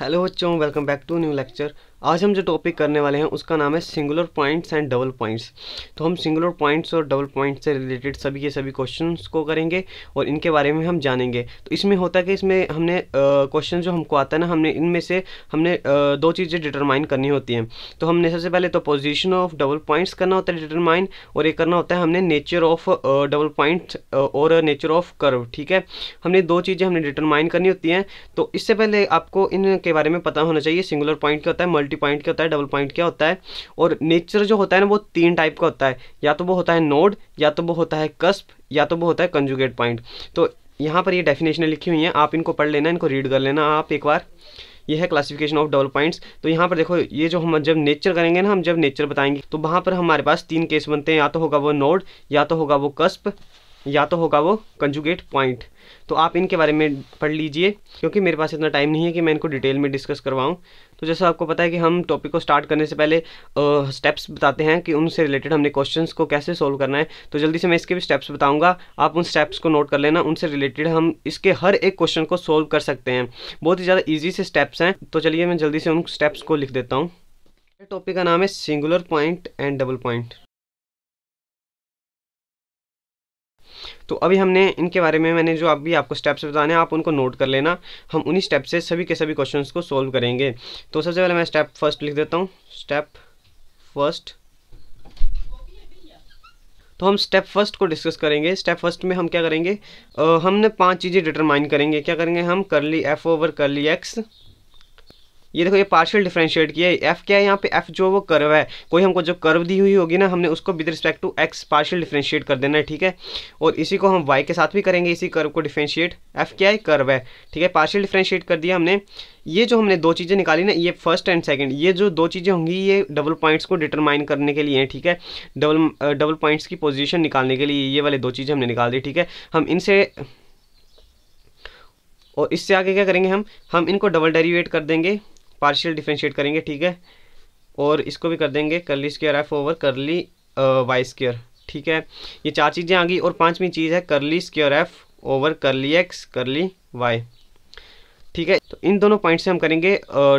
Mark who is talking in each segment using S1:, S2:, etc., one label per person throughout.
S1: hello बच्चों welcome back to new lecture आज हम जो टॉपिक करने वाले हैं उसका नाम है singular points and double points तो हम सिंगुलर पॉइंट्स और डबल पॉइंट्स से रिलेटेड सभी के सभी क्वेश्चंस को करेंगे और इनके बारे में हम जानेंगे तो इसमें होता है कि इसमें हमने क्वेश्चन जो हमको आता है ना हमने इनमें से हमने आ, दो चीज़ें डिटरमाइन करनी होती हैं तो हमने सबसे पहले तो पोजिशन ऑफ डबल पॉइंट्स करना होता है डिटरमाइन और ये करना होता है हमने नेचर ऑफ डबल पॉइंट्स और नेचर ऑफ कर्व ठीक है हमने दो चीज़ें हमने डिटरमाइन करनी होती हैं तो इससे पहले आपको इनके बारे में पता होना चाहिए सिंगुलर पॉइंट क्या होता है मल्टी पॉइंट क्या होता है डबल पॉइंट क्या होता है और नेचर जो होता है ना वो तीन टाइप का होता है या तो वो होता है नोड या तो वो होता है कस्प या तो वो होता है कंजुगेट पॉइंट तो यहाँ पर ये डेफिनेशन लिखी हुई हैं आप इनको पढ़ लेना इनको रीड कर लेना आप एक बार ये है क्लासिफिकेशन ऑफ डबल पॉइंट्स तो यहाँ पर देखो ये जो हम जब नेचर करेंगे ना हम जब नेचर बताएंगे तो वहाँ पर हमारे पास तीन केस बनते हैं या तो होगा वो नोड या तो होगा वो कस्प या तो होगा वो कंजुगेट पॉइंट तो आप इनके बारे में पढ़ लीजिए क्योंकि मेरे पास इतना टाइम नहीं है कि मैं इनको डिटेल में डिस्कस करवाऊँ तो जैसा आपको पता है कि हम टॉपिक को स्टार्ट करने से पहले स्टेप्स uh, बताते हैं कि उनसे रिलेटेड हमने क्वेश्चन को कैसे सोल्व करना है तो जल्दी से मैं इसके भी स्टेप्स बताऊँगा आप उन स्टेप्स को नोट कर लेना उनसे रिलेटेड हम इसके हर एक क्वेश्चन को सोल्व कर सकते हैं बहुत ही ज़्यादा ईजी से स्टेप्स हैं तो चलिए मैं जल्दी से उन स्टेप्स को लिख देता हूँ टॉपिक का नाम है singular point and double point तो अभी हमने इनके बारे में मैंने जो अभी आपको स्टेप्स बताने आप उनको नोट कर लेना हम उन्हीं स्टेप से सभी के सभी क्वेश्चन को सोल्व करेंगे तो सबसे पहले मैं स्टेप फर्स्ट लिख देता हूँ स्टेप फर्स्ट तो हम स्टेप फर्स्ट को डिस्कस करेंगे स्टेप फर्स्ट में हम क्या करेंगे हमने पांच चीज़ें डिटरमाइन करेंगे क्या करेंगे हम करली एफ ओवर करली एक्स ये देखो ये पार्शियल डिफ्रेंशिएट किया है एफ क्या है यहाँ पे एफ जो वो कर्व है कोई हमको जो कर्व दी हुई होगी ना हमने उसको with respect to x partial differentiate कर देना है ठीक है और इसी को हम वाई के साथ भी करेंगे इसी कर्व को डिफ्रेंशिएट एफ क्या है कर्व है ठीक है पार्शियल डिफ्रेंशिएट कर दिया हमने ये जो हमने दो चीज़ें निकाली ना ये फर्स्ट एंड सेकेंड ये जो दो चीज़ें होंगी ये डबल पॉइंट्स को डिटरमाइन करने के लिए हैं ठीक है डबल डबल पॉइंट्स की पोजिशन निकालने के लिए ये वाले दो चीज़ें हमने निकाल दी ठीक है हम इनसे और इससे आगे क्या करेंगे हम हम इनको डबल डेरीवेट कर देंगे पार्शियल डिफ्रेंशिएट करेंगे ठीक है और इसको भी कर देंगे curly square f over curly y square ठीक है ये चार चीज़ें आ गई और पाँचवीं चीज़ है curly square f over curly x curly y ठीक है तो इन दोनों पॉइंट से हम करेंगे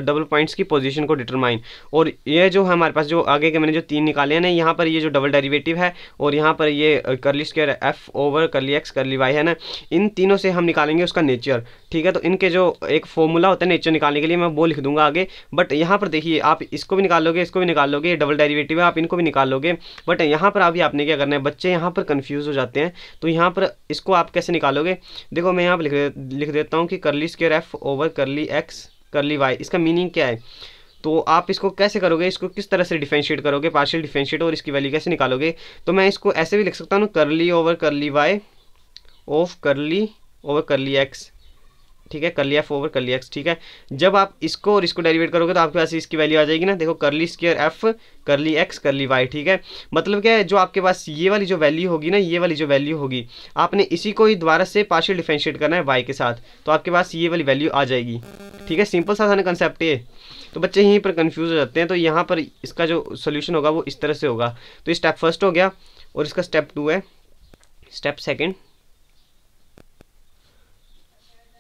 S1: डबल पॉइंट्स की पोजीशन को डिटरमाइन और ये जो हमारे पास जो आगे के मैंने जो तीन निकाले हैं ना यहाँ पर ये जो डबल डेरिवेटिव है और यहाँ पर ये curly square f over curly x curly y है ना इन तीनों से हम निकालेंगे उसका नेचर ठीक है तो इनके जो एक फॉर्मूला होता है नेचर निकालने के लिए मैं वो लिख दूंगा आगे बट यहाँ पर देखिए आप इसको भी निकाल लोगे इसको भी निकाल लोगे डबल डेरीवेटिव है आप इनको भी निकाल लोगे बट यहाँ पर अभी आपने क्या करना है बच्चे यहाँ पर कन्फ्यूज़ हो जाते हैं तो यहाँ पर इसको आप कैसे निकालोगे देखो मैं यहाँ पर लिख देता हूँ कि curly square f over curly x curly y इसका मीनिंग क्या है तो आप इसको कैसे करोगे इसको किस तरह से डिफेंशिएट करोगे पार्शियल डिफेंशिएट और इसकी वैल्यू कैसे निकालोगे तो मैं इसको ऐसे भी लिख सकता हूँ curly over curly y of curly over curly x ठीक है करली एफ ओवर करली एक्स ठीक है जब आप इसको और इसको डेरिवेट करोगे तो आपके पास इसकी वैल्यू आ जाएगी ना देखो curly square f curly x curly y ठीक है मतलब क्या है जो आपके पास ये वाली जो वैल्यू होगी ना ये वाली जो वैल्यू होगी आपने इसी को ही दोबारा से पार्शियल डिफ्रेंशिएट करना है वाई के साथ तो आपके पास ये वाली वैल्यू आ जाएगी ठीक है सिंपल सा आसान कंसेप्ट ये तो बच्चे यहीं पर कन्फ्यूज हो जाते हैं तो यहाँ पर इसका जो सोल्यूशन होगा वो इस तरह से होगा तो स्टेप फर्स्ट हो गया और इसका स्टेप टू है स्टेप सेकेंड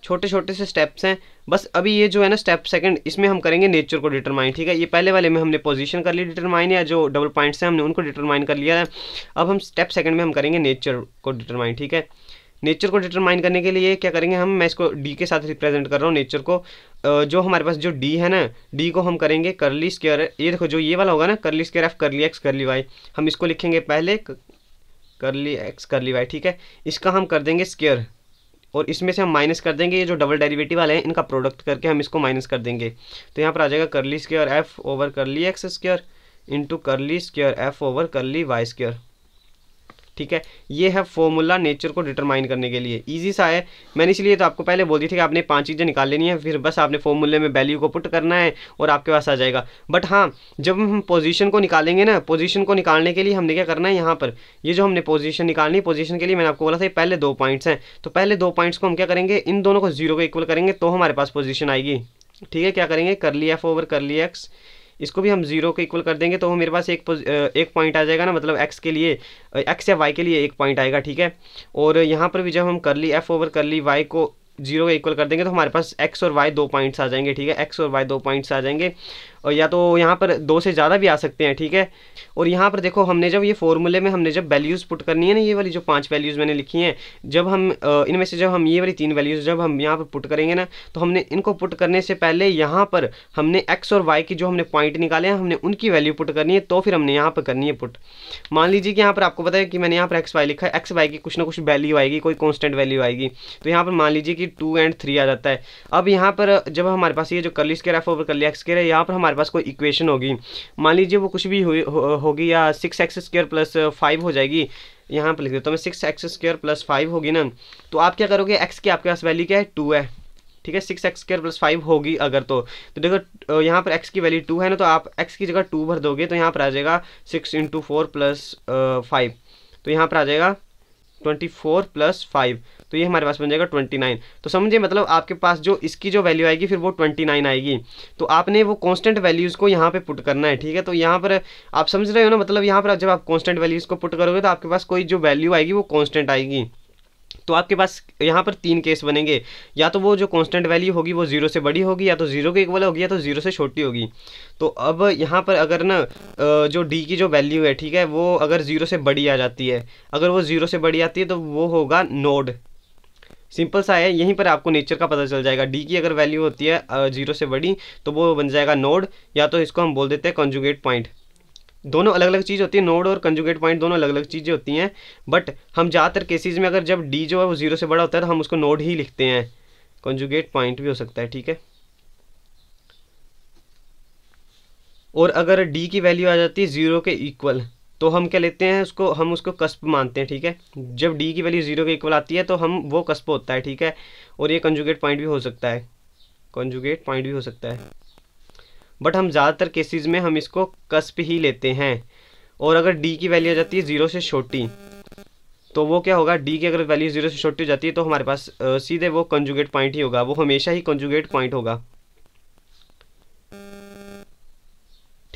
S1: छोटे छोटे से स्टेप्स हैं बस अभी ये जो है ना स्टेप सेकंड इसमें हम करेंगे नेचर को डिटरमाइन ठीक है ये पहले वाले में हमने पोजीशन कर ली डिटरमाइन या जो डबल पॉइंट्स हैं हमने उनको डिटरमाइन कर लिया है अब हम स्टेप सेकंड में हम करेंगे नेचर को डिटरमाइन ठीक है नेचर को डिटरमाइन करने के लिए क्या करेंगे हम मैं इसको डी के साथ रिप्रेजेंट कर रहा हूँ नेचर को जो हमारे पास जो डी है ना डी को हम करेंगे करली स्केयर ये देखो जो ये वाला होगा ना curly square f curly x curly y हम इसको लिखेंगे पहले करली एक्स करली वाई ठीक है इसका हम कर देंगे स्केयर और इसमें से हम माइनस कर देंगे ये जो डबल डेरिवेटिव वाले हैं इनका प्रोडक्ट करके हम इसको माइनस कर देंगे तो यहाँ पर आ जाएगा curly square f over curly x square into curly square f over curly y square ठीक है ये है फॉर्मूला नेचर को डिटरमाइन करने के लिए ईजी सा है मैंने इसलिए तो आपको पहले बोल दी थी कि आपने पांच चीज़ें निकाल लेनी है फिर बस आपने फॉर्मूले में वैल्यू को पुट करना है और आपके पास आ जाएगा बट हाँ जब हम पोजिशन को निकालेंगे ना पोजिशन को निकालने के लिए हमने क्या करना है यहाँ पर ये जो हमने पोजिशन निकालनी पोजिशन के लिए मैंने आपको बोला था पहले दो पॉइंट्स हैं तो पहले दो पॉइंट्स को हम क्या करेंगे इन दोनों को जीरो को इक्वल करेंगे तो हमारे पास पोजिशन आएगी ठीक है क्या करेंगे कर लिया एफ ओवर कर लिया एक्स इसको भी हम जीरो को इक्वल कर देंगे तो मेरे पास एक एक पॉइंट आ जाएगा ना मतलब एक्स के लिए एक्स या वाई के लिए एक पॉइंट आएगा ठीक है और यहाँ पर भी जब हम कर ली f over curly y को जीरो का इक्वल कर देंगे तो हमारे पास एक्स और वाई दो पॉइंट्स आ जाएंगे ठीक है एक्स और वाई दो पॉइंट्स आ जाएंगे और या तो यहाँ पर दो से ज़्यादा भी आ सकते हैं ठीक है और यहाँ पर देखो हमने जब ये फॉर्मूले में हमने जब वैल्यूज़ पुट करनी है ना ये वाली जो पाँच वैल्यूज़ मैंने लिखी हैं जब हम इनमें से जब हम ये वाली तीन वैल्यूज़ जब हम यहाँ पर पुट करेंगे ना तो हमने इनको पुट करने से पहले यहाँ पर हमने एक्स और वाई की जो हमने पॉइंट निकाले हैं हमने उनकी वैल्यू पुट करनी है तो फिर हमने यहाँ पर करनी है पुट मान लीजिए कि यहाँ पर आपको पता है कि मैंने यहाँ पर एक्स वाई लिखा है एक्स वाई की कुछ ना कुछ वैल्यू आएगी कोई कॉन्स्टेंट वैल्यू आएगी तो यहाँ पर मान लीजिए कि टू एंड थ्री आ जाता है अब यहाँ पर जब हमारे पास ये जो curly square f over curly x square है यहाँ पर हमारे हमारे पास कोई इक्वेशन होगी मान लीजिए वो कुछ भी होगी हो, या six x square plus five हो जाएगी यहाँ पर लिख देता हूँ six x square plus five होगी ना तो आप क्या करोगे एक्स की आपके पास वैल्यू क्या है टू है ठीक है six x square plus five होगी अगर तो तो देखो यहाँ पर एक्स की वैल्यू टू है ना तो आप एक्स की जगह टू भर दोगे तो यहाँ पर आ जाएगा six into four plus five तो यहाँ पर आ जाएगा ट्वेंटी फोर प्लस फाइव तो ये हमारे पास बन जाएगा ट्वेंटी नाइन तो समझिए मतलब आपके पास जो इसकी जो वैल्यू आएगी फिर वो ट्वेंटी नाइन आएगी तो आपने वो कॉन्स्टेंट वैल्यूज़ को यहाँ पे पुट करना है ठीक है तो यहाँ पर आप समझ रहे हो ना मतलब यहाँ पर जब आप कॉन्स्टेंट वैल्यूज़ को पुट करोगे तो आपके पास कोई जो वैल्यू आएगी वो कॉन्स्टेंट आएगी तो आपके पास यहाँ पर तीन केस बनेंगे या तो वो जो कांस्टेंट वैल्यू होगी वो जीरो से बड़ी होगी या तो जीरो के इक्वल होगी या तो जीरो से छोटी होगी तो अब यहाँ पर अगर ना जो डी की जो वैल्यू है ठीक है वो अगर जीरो से बड़ी आ जाती है अगर वो जीरो से बड़ी आती है तो वो होगा नोड सिंपल सा है यहीं पर आपको नेचर का पता चल जाएगा डी की अगर वैल्यू होती है जीरो से बड़ी तो वो बन जाएगा नोड या तो इसको हम बोल देते हैं कंजुगेट पॉइंट दोनों अलग अलग चीज़ होती है नोड और कंजुगेट पॉइंट दोनों अलग अलग चीज़ें होती हैं बट हम ज़्यादातर केसेस में अगर जब डी जो है वो जीरो से बड़ा होता है तो हम उसको नोड ही लिखते हैं कंजुगेट पॉइंट भी हो सकता है ठीक है और अगर डी की वैल्यू आ जाती है ज़ीरो के इक्वल तो हम क्या लेते हैं उसको हम उसको कस्प मानते हैं ठीक है जब डी की वैल्यू जीरो के इक्वल आती है तो हम वो कस्प होता है ठीक है और ये कंजुगेट पॉइंट भी हो सकता है कंजुगेट पॉइंट भी हो सकता है बट हम ज़्यादातर केसेस में हम इसको कस्प ही लेते हैं और अगर डी की वैल्यू आ जाती है ज़ीरो से छोटी तो वो क्या होगा डी की अगर वैल्यू ज़ीरो से छोटी हो जाती है तो हमारे पास सीधे वो कंजुगेट पॉइंट ही होगा वो हमेशा ही कंजुगेट पॉइंट होगा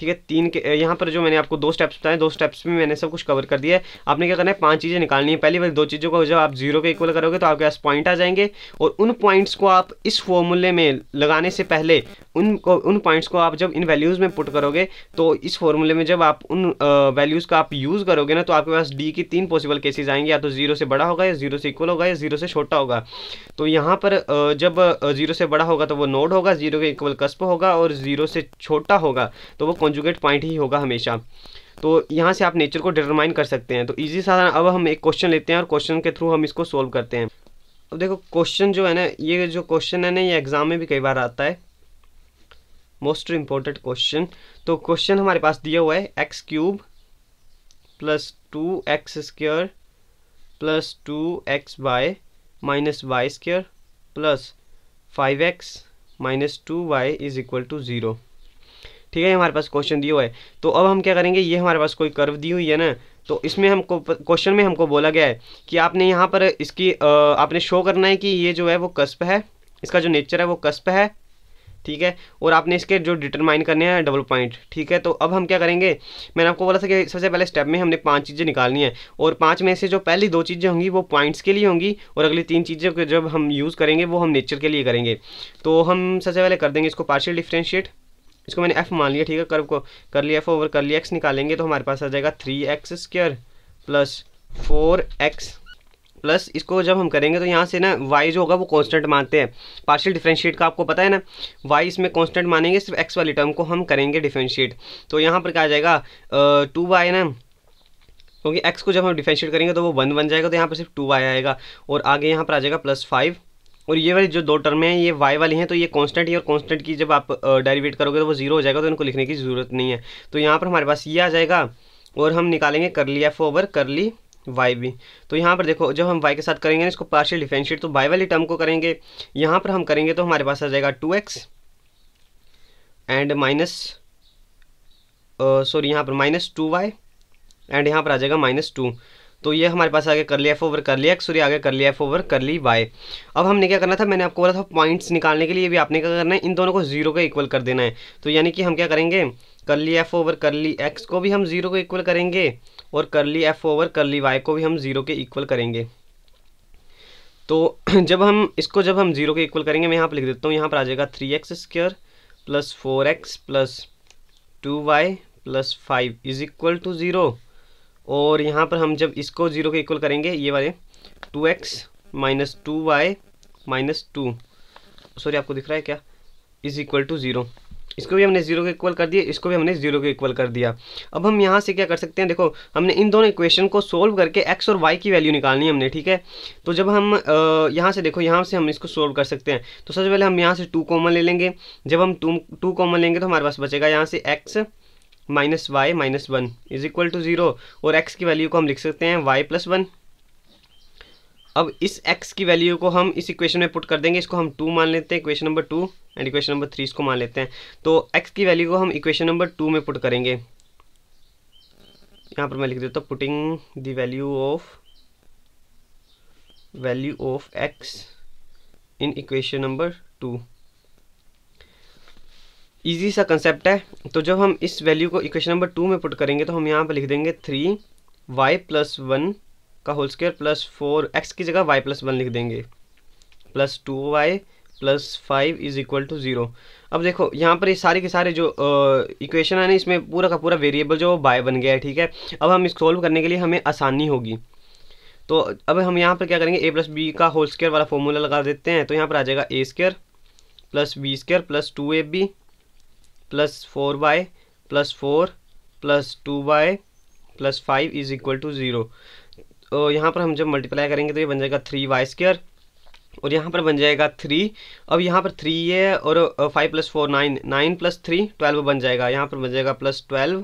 S1: ठीक है तीन के यहाँ पर जो मैंने आपको दो स्टेप्स बताए दो स्टेप्स में मैंने सब कुछ कवर कर दिया है आपने क्या करना है पांच चीज़ें निकालनी है पहली बार दो चीज़ों को जब आप जीरो के इक्वल करोगे तो आपके पास पॉइंट आ जाएंगे और उन पॉइंट्स को आप इस फॉर्मूले में लगाने से पहले उन उन पॉइंट्स को आप जब इन वैल्यूज़ में पुट करोगे तो इस फॉर्मूले में जब आप उन वैल्यूज़ का आप यूज़ करोगे ना तो आपके पास डी की तीन पॉसिबल केसेज आएंगे या तो जीरो से बड़ा होगा या जीरो से इक्वल होगा या जीरो से छोटा होगा तो यहाँ पर जब जीरो से बड़ा होगा तो वो नोड होगा जीरो के इक्वल कस्प होगा और जीरो से छोटा होगा तो वो कॉन्जुगेट पॉइंट ही होगा हमेशा तो यहाँ से आप नेचर को डिटरमाइन कर सकते हैं तो इजी सा अब हम एक क्वेश्चन लेते हैं और क्वेश्चन के थ्रू हम इसको सोल्व करते हैं अब देखो क्वेश्चन जो है ना ये जो क्वेश्चन है ना ये एग्ज़ाम में भी कई बार आता है मोस्ट इम्पोर्टेंट क्वेश्चन तो क्वेश्चन हमारे पास दिया हुआ है x cube plus two x square plus two x y minus y square plus five x minus two y is equal to zero ठीक है हमारे पास क्वेश्चन दिया हुआ है तो अब हम क्या करेंगे ये हमारे पास कोई कर्व दी हुई है ना तो इसमें हमको क्वेश्चन में हमको बोला गया है कि आपने यहाँ पर इसकी आ, आपने शो करना है कि ये जो है वो कस्प है इसका जो नेचर है वो कस्प है ठीक है और आपने इसके जो डिटरमाइन करने हैं डबल पॉइंट ठीक है तो अब हम क्या करेंगे मैंने आपको बोला था कि सबसे पहले स्टेप में हमने पांच चीज़ें निकालनी है और पांच में से जो पहली दो चीज़ें होंगी वो पॉइंट्स के लिए होंगी और अगली तीन चीज़ें जब हम यूज़ करेंगे वो हम नेचर के लिए करेंगे तो हम सबसे पहले कर देंगे इसको पार्शियल डिफ्रेंशिएट इसको मैंने एफ मान लिया ठीक है कर्व को कर लिया एफ ओवर कर लिया एक्स निकालेंगे तो हमारे पास आ जाएगा three x square plus four x plus इसको जब हम करेंगे तो यहाँ से ना वाई जो होगा वो कांस्टेंट मानते हैं पार्शियल डिफ्रेंशिएट का आपको पता है ना वाई इसमें कांस्टेंट मानेंगे सिर्फ एक्स वाली टर्म को हम करेंगे डिफ्रेंशिएट तो यहाँ पर क्या आ जाएगा टू वाई ना क्योंकि एक्स को जब हम डिफ्रेंशिएट करेंगे तो वो वन बन जाएगा तो यहाँ पर सिर्फ टू वाई आएगा और आगे यहाँ पर आ जाएगा प्लस फाइव और ये वाली जो दो टर्म हैं ये वाई वाली हैं तो ये कांस्टेंट ही और कांस्टेंट की जब आप डेरिवेट करोगे तो वो जीरो हो जाएगा तो इनको लिखने की ज़रूरत नहीं है तो यहाँ पर हमारे पास ये आ जाएगा और हम निकालेंगे करली एफ ओवर करली वाई भी तो यहाँ पर देखो जब हम वाई के साथ करेंगे इसको पार्शियल डिफेंशिएट तो वाई वाली टर्म को करेंगे यहाँ पर हम करेंगे तो हमारे पास आ जाएगा two x and minus sorry यहाँ पर माइनस टू वाई एंड यहाँ पर आ जाएगा माइनस टू तो ये हमारे पास आगे कर लिया एफ ओवर कर लिया एक्स सॉरी आगे कर लिया F over curly Y अब हमने क्या करना था मैंने आपको बोला था पॉइंट्स निकालने के लिए भी आपने क्या करना है इन दोनों को जीरो का इक्वल कर देना है तो यानी कि हम क्या करेंगे करली एफ़ ओवर करली एक्स को भी हम ज़ीरो के इक्वल करेंगे और करली एफ़ ओवर करली वाई को भी हम ज़ीरो के इक्वल करेंगे तो जब हम इसको जब हम ज़ीरो के इक्वल करेंगे मैं यहाँ पर लिख देता हूँ यहाँ पर आ जाएगा three x square plus four x plus two y plus five is equal to zero और यहाँ पर हम जब इसको ज़ीरो के इक्वल करेंगे ये वाले two x minus two y minus two sorry आपको दिख रहा है क्या इज़ इक्वल टू ज़ीरो इसको भी हमने जीरो के इक्वल कर दिया इसको भी हमने जीरो के इक्वल कर दिया अब हम यहाँ से क्या कर सकते हैं देखो हमने इन दोनों इक्वेशन को सोल्व करके एक्स और वाई की वैल्यू निकालनी है हमने ठीक है तो जब हम यहाँ से देखो यहाँ से हम इसको सोल्व कर सकते हैं तो सबसे पहले हम यहाँ से टू कॉमन ले लेंगे जब हम टू टू कॉमन लेंगे तो हमारे पास बचेगा यहाँ से x minus y minus one is equal to zero और एक्स की वैल्यू को हम लिख सकते हैं वाई प्लस वन अब इस एक्स की वैल्यू को हम इस इक्वेशन में पुट कर देंगे इसको हम टू मान लेते हैं equation number two and equation number three इसको मान लेते हैं तो एक्स की वैल्यू को हम इक्वेशन नंबर टू में पुट करेंगे यहाँ पर मैं लिख देता हूँ putting the value of value of x in equation number two easy सा कंसेप्ट है तो जब हम इस वैल्यू को इक्वेशन नंबर टू में पुट करेंगे तो हम यहाँ पर लिख देंगे थ्री वाई प्लस वन का whole square plus four x की जगह वाई प्लस वन लिख देंगे plus two y plus five is equal to zero अब देखो यहाँ पर ये सारे के सारे जो इक्वेशन है ना इसमें पूरा का पूरा वेरिएबल जो बाय बन गया है ठीक है अब हम इसको सोल्व करने के लिए हमें आसानी होगी तो अब हम यहाँ पर क्या करेंगे ए प्लस बी का होल स्केयर वाला फॉर्मूला लगा देते हैं तो यहाँ पर आ जाएगा a square plus b square plus two a b plus four y plus four plus two y plus five is equal to zero और यहाँ पर हम जब मल्टीप्लाई करेंगे तो ये बन जाएगा थ्री वाई स्क्र और यहाँ पर बन जाएगा थ्री अब यहाँ पर थ्री है और five plus four nine nine plus three twelve बन जाएगा यहाँ पर बन जाएगा प्लस ट्वेल्व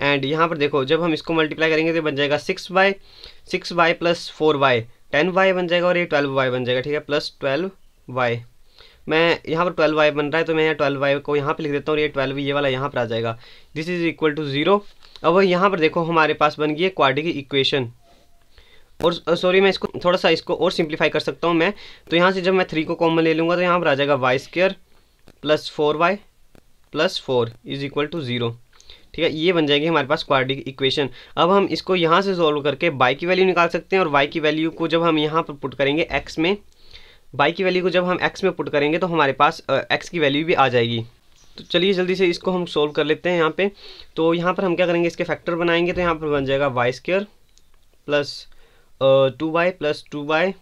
S1: एंड यहाँ पर देखो जब हम इसको मल्टीप्लाई करेंगे तो बन जाएगा six y six y plus four y ten y बन जाएगा और ये ट्वेल्व वाई बन जाएगा ठीक है प्लस ट्वेल्व वाई मैं यहाँ पर ट्वेल्व वाई बन रहा है तो मैं यहाँ ट्वेल्व वाई को यहाँ पर लिख देता हूँ और ये ट्वेल्व ये वाला यहाँ पर आ जाएगा this is equal to zero अब यहाँ पर देखो हमारे पास बन गई है क्वाड्रिक इक्वेशन और सॉरी मैं इसको थोड़ा सा इसको और सिंप्लीफाई कर सकता हूँ मैं तो यहाँ से जब मैं थ्री को कॉमन ले लूँगा तो यहाँ पर आ जाएगा y square plus four y plus four is equal to zero ठीक है ये बन जाएगी हमारे पास क्वाड्रिक इक्वेशन अब हम इसको यहाँ से सॉल्व करके बाई की वैल्यू निकाल सकते हैं और वाई की वैल्यू को जब हम यहाँ पर पुट करेंगे एक्स में बाई की वैल्यू को जब हम एक्स में पुट करेंगे तो हमारे पास एक्स की वैल्यू भी आ जाएगी तो चलिए जल्दी से इसको हम सोल्व कर लेते हैं यहाँ पर तो यहाँ पर हम क्या करेंगे इसके फैक्टर बनाएंगे तो यहाँ पर बन जाएगा y square plus two y plus two y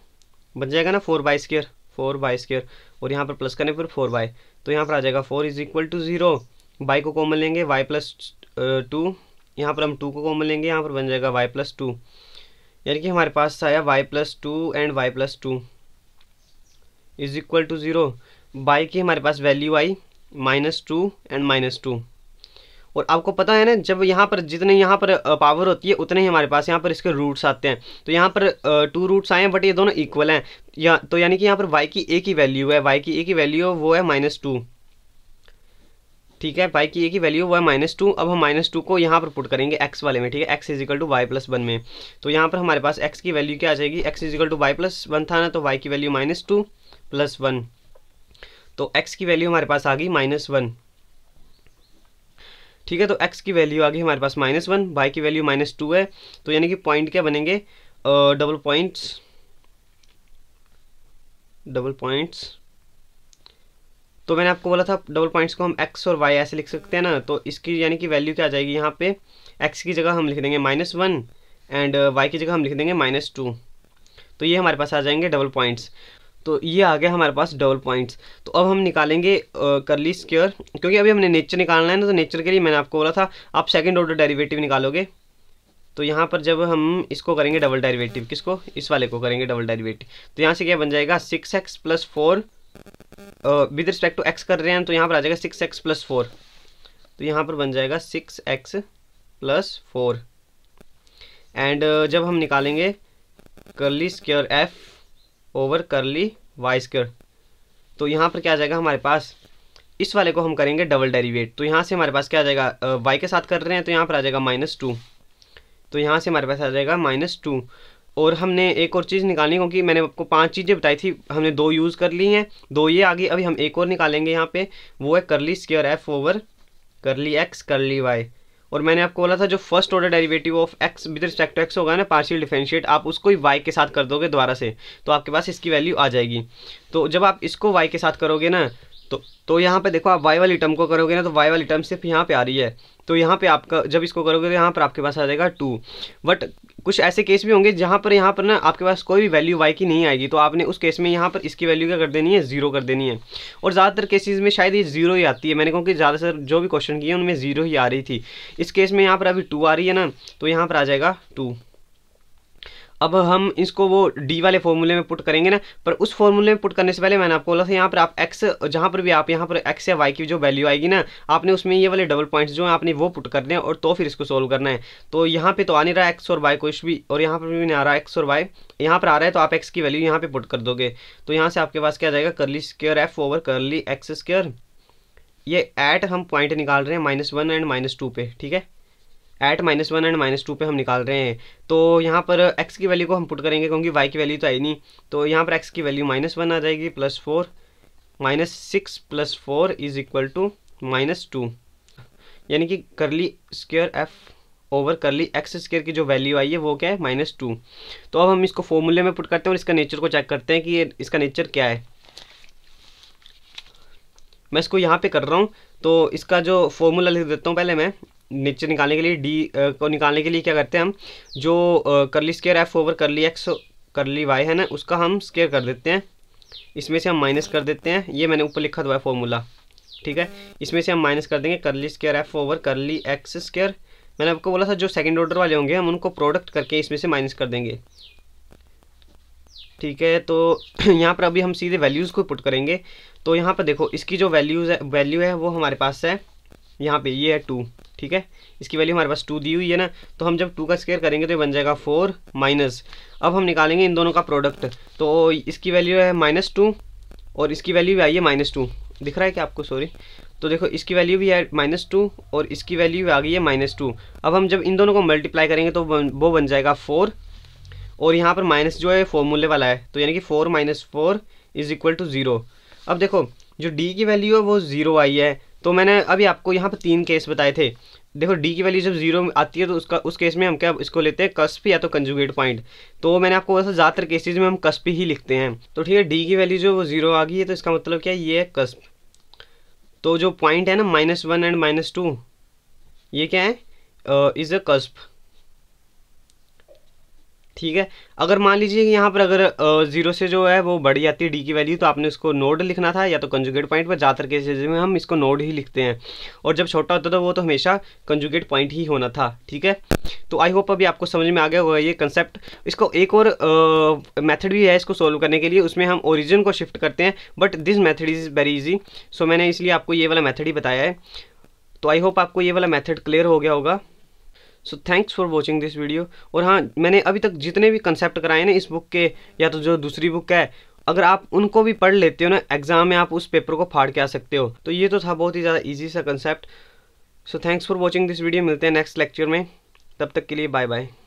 S1: बन जाएगा ना four y square four y square और यहाँ पर प्लस करने पर फोर बाई तो यहाँ पर आ जाएगा four is equal to zero y को कॉमन लेंगे वाई प्लस टू यहाँ पर हम टू को कॉमन लेंगे यहाँ पर बन जाएगा वाई प्लस टू यानी कि हमारे पास आया y plus two and y plus two is equal to zero y की हमारे पास वैल्यू आई minus two and minus two और आपको पता है ना जब यहाँ पर जितने यहाँ पर पावर होती है उतने ही हमारे पास यहाँ पर इसके रूट्स आते हैं तो यहाँ पर टू रूट्स आए हैं बट ये दोनों इक्वल हैं या तो यानी कि यहाँ पर वाई की ए की वैल्यू है वाई की ए की वैल्यू वो है माइनस टू ठीक है वाई की ए की वैल्यू वो है माइनस टू अब हम माइनस टू को यहाँ पर पुट करेंगे एक्स वाले में ठीक है x is equal to y plus one में तो यहाँ पर हमारे पास एक्स की वैल्यू क्या आ जाएगी x is equal to y plus one था ना तो वाई की value minus two plus one तो एक्स की वैल्यू हमारे पास आ गई माइनस वन ठीक है तो एक्स की वैल्यू आ गई हमारे पास माइनस वन वाई की वैल्यू माइनस टू है तो यानी कि पॉइंट क्या बनेंगे डबल पॉइंट्स डबल पॉइंट्स तो मैंने आपको बोला था डबल पॉइंट्स को हम एक्स और वाई ऐसे लिख सकते हैं ना तो इसकी यानी कि वैल्यू क्या आ जाएगी यहाँ पे एक्स की जगह हम लिख देंगे माइनस वन एंड वाई की जगह हम लिख देंगे माइनस टू तो ये हमारे पास आ जाएंगे डबल पॉइंट्स तो ये आ गया हमारे पास डबल पॉइंट्स तो अब हम निकालेंगे करली स्क्योर क्योंकि अभी हमने नेचर निकालना है ना तो नेचर के लिए मैंने आपको बोला था आप सेकेंड ऑर्डर डेरिवेटिव निकालोगे तो यहाँ पर जब हम इसको करेंगे डबल डेरिवेटिव किसको इस वाले को करेंगे डबल डेरिवेटिव तो यहाँ से क्या बन जाएगा six x plus four with respect to x कर रहे हैं तो यहाँ पर आ जाएगा सिक्स एक्स प्लस फोर तो यहाँ पर बन जाएगा six x plus four and जब हम निकालेंगे curly square f over curly y square तो यहाँ पर क्या आ जाएगा हमारे पास इस वाले को हम करेंगे डबल डेरीवेट तो यहाँ से हमारे पास क्या आ जाएगा वाई के साथ कर रहे हैं तो यहाँ पर आ जाएगा माइनस टू तो यहाँ से हमारे पास आ जाएगा माइनस टू और हमने एक और चीज़ निकालनी क्योंकि मैंने आपको पांच चीज़ें बताई थी हमने दो यूज़ कर ली हैं दो ये आ गई अभी हम एक और निकालेंगे यहाँ पे वो है curly square f over curly x curly y और मैंने आपको बोला था जो first order derivative of x with respect to x होगा ना पार्शियल डिफेंशिएट आप उसको ही वाई के साथ कर दोगे दोबारा से तो आपके पास इसकी वैल्यू आ जाएगी तो जब आप इसको वाई के साथ करोगे ना तो तो यहाँ पे देखो आप वाई वाली टर्म को करोगे ना तो वाई वाली टर्म सिर्फ यहाँ पे आ रही है तो यहाँ पे आपका जब इसको करोगे तो यहाँ पर आपके पास आ जाएगा टू बट कुछ ऐसे केस भी होंगे जहाँ पर यहाँ पर ना आपके पास कोई भी वैल्यू वाई की नहीं आएगी तो आपने उस केस में यहाँ पर इसकी वैल्यू क्या कर देनी है जीरो कर देनी है और ज़्यादातर केसेज में शायद ये जीरो ही आती है मैंने कहूँ कि ज़्यादातर जो भी क्वेश्चन किए उनमें जीरो ही आ रही थी इस केस में यहाँ पर अभी टू आ रही है ना तो यहाँ पर आ जाएगा टू अब हम इसको वो डी वाले फॉर्मूले में पुट करेंगे ना पर उस फॉर्मूले में पुट करने से पहले मैंने आपको बोला था यहाँ पर आप एक्स जहाँ पर भी आप यहाँ पर एक्स या वाई की जो वैल्यू आएगी ना आपने उसमें ये वाले डबल पॉइंट्स जो हैं आपने वो पुट करने हैं और तो फिर इसको सोल्व करना है तो यहाँ पर तो आ नहीं रहा एक्स और वाई कुछ भी और यहाँ पर भी नहीं आ रहा एक्स और वाई यहाँ पर आ रहा है तो आप एक्स की वैल्यू यहाँ पर पुट कर दोगे तो यहाँ से आपके पास क्या जाएगा curly square f over curly x square ये एट हम पॉइंट निकाल रहे हैं minus one and minus two पे ठीक है at minus one and minus two पर हम निकाल रहे हैं तो यहाँ पर एक्स की वैल्यू को हम पुट करेंगे क्योंकि वाई की वैल्यू तो आई नहीं तो यहाँ पर एक्स की वैल्यू माइनस वन आ जाएगी plus four minus six plus four is equal to minus two यानी कि curly square f over curly x square की जो वैल्यू आई है वो क्या है माइनस टू तो अब हम इसको फॉर्मूले में पुट करते हैं और इसका नेचर को चेक करते हैं कि ये इसका नेचर क्या है मैं इसको यहाँ पे कर रहा हूँ तो इसका जो फॉर्मूला लिख देता हूँ पहले मैं नीचे निकालने के लिए डी को निकालने के लिए क्या करते हैं हम जो curly square f over curly x curly y है ना उसका हम स्केयर कर देते हैं इसमें से हम माइनस कर देते हैं ये मैंने ऊपर लिखा हुआ है फॉर्मूला ठीक है इसमें से हम माइनस कर देंगे curly square f over curly x square मैंने आपको बोला था जो सेकंड ऑर्डर वाले होंगे हम उनको प्रोडक्ट करके इसमें से माइनस कर देंगे ठीक है तो यहाँ पर अभी हम सीधे वैल्यूज़ को पुट करेंगे तो यहाँ पर देखो इसकी जो वैल्यूज़ है वैल्यू है वो हमारे पास है यहाँ पे ये है टू ठीक है इसकी वैल्यू हमारे पास टू दी हुई है ना तो हम जब टू का स्केयर करेंगे तो ये बन जाएगा फोर माइनस अब हम निकालेंगे इन दोनों का प्रोडक्ट तो इसकी वैल्यू है माइनस टू और इसकी वैल्यू भी आई है माइनस टू दिख रहा है क्या आपको सॉरी तो देखो इसकी वैल्यू भी है माइनस टू और इसकी वैल्यू भी आ गई है माइनस टू अब हम जब इन दोनों को मल्टीप्लाई करेंगे तो वो बन जाएगा फोर और यहाँ पर माइनस जो है फॉर्मूले वाला है तो यानी कि four minus four is equal to zero अब देखो जो डी की वैल्यू है वो ज़ीरो आई है तो मैंने अभी आपको यहाँ पर तीन केस बताए थे देखो डी की वैल्यू जब जीरो आती है तो उसका उस केस में हम क्या इसको लेते हैं कस्प या तो कंजुगेट पॉइंट तो मैंने आपको वैसे ज़्यादातर केसेज में हम कस्प ही लिखते हैं तो ठीक है डी की वैल्यू जो वो जीरो आ गई है तो इसका मतलब क्या ये है कस्प तो जो पॉइंट है ना minus one and minus two ये क्या है इज़ अ कस्प ठीक है अगर मान लीजिए कि यहाँ पर अगर जीरो से जो है वो बढ़ी जाती है डी की वैल्यू तो आपने उसको नोड लिखना था या तो कंजुगेट पॉइंट पर ज़्यादातर चीज़ में हम इसको नोड ही लिखते हैं और जब छोटा होता था वो तो हमेशा कंजुगेट पॉइंट ही होना था ठीक है तो आई होप अभी आपको समझ में आ गया होगा ये कंसेप्ट इसको एक और मैथड भी है इसको सोल्व करने के लिए उसमें हम ओरिजिन को शिफ्ट करते हैं but this method is very easy so मैंने इसलिए आपको ये वाला मैथड ही बताया है तो आई होप आपको ये वाला मैथड क्लियर हो गया होगा so thanks for watching this video और हाँ मैंने अभी तक जितने भी कंसेप्ट कराए ना इस बुक के या तो जो दूसरी बुक है अगर आप उनको भी पढ़ लेते हो ना एग्जाम में आप उस पेपर को फाड़ के आ सकते हो तो ये तो था बहुत ही ज़्यादा ईजी सा concept so thanks for watching this video मिलते हैं नेक्स्ट लेक्चर में तब तक के लिए बाय बाय